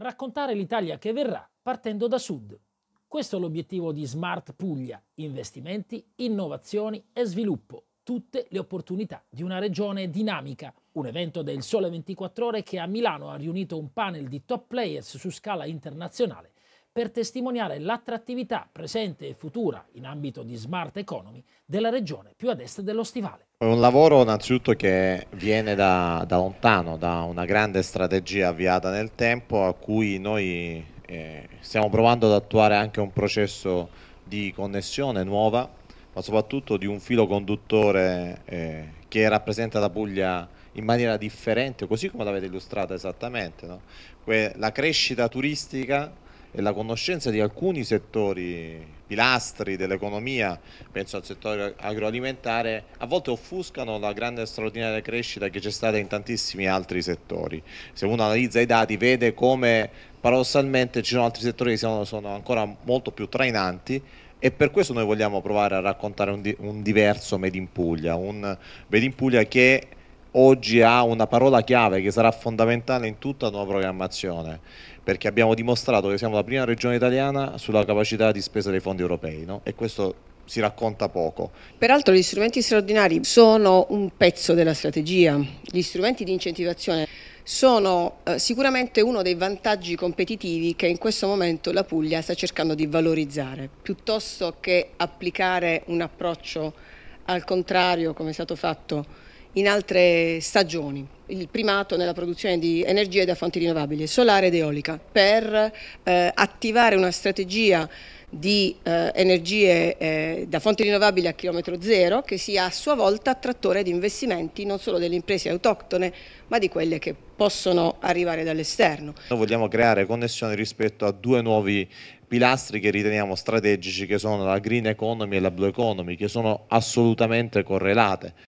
raccontare l'Italia che verrà partendo da sud. Questo è l'obiettivo di Smart Puglia, investimenti, innovazioni e sviluppo, tutte le opportunità di una regione dinamica. Un evento del Sole 24 ore che a Milano ha riunito un panel di top players su scala internazionale per testimoniare l'attrattività presente e futura in ambito di smart economy della regione più ad est dello stivale. È un lavoro innanzitutto che viene da, da lontano, da una grande strategia avviata nel tempo a cui noi eh, stiamo provando ad attuare anche un processo di connessione nuova, ma soprattutto di un filo conduttore eh, che rappresenta la Puglia in maniera differente, così come l'avete illustrata esattamente, no? la crescita turistica e la conoscenza di alcuni settori pilastri dell'economia, penso al settore agroalimentare, a volte offuscano la grande e straordinaria crescita che c'è stata in tantissimi altri settori. Se uno analizza i dati vede come paradossalmente ci sono altri settori che sono, ancora molto più trainanti e per questo noi vogliamo provare a raccontare un, un diverso Made in Puglia, un Made in Puglia che oggi ha una parola chiave che sarà fondamentale in tutta la nuova programmazione perché abbiamo dimostrato che siamo la prima regione italiana sulla capacità di spesa dei fondi europei no? e questo si racconta poco. Peraltro gli strumenti straordinari sono un pezzo della strategia, gli strumenti di incentivazione sono eh, sicuramente uno dei vantaggi competitivi che in questo momento la Puglia sta cercando di valorizzare, piuttosto che applicare un approccio al contrario come è stato fatto in altre stagioni il primato nella produzione di energie da fonti rinnovabili, solare ed eolica, per eh, attivare una strategia di eh, energie eh, da fonti rinnovabili a chilometro zero che sia a sua volta attrattore di investimenti non solo delle imprese autoctone ma di quelle che possono arrivare dall'esterno. Noi vogliamo creare connessioni rispetto a due nuovi pilastri che riteniamo strategici che sono la green economy e la blue economy che sono assolutamente correlate.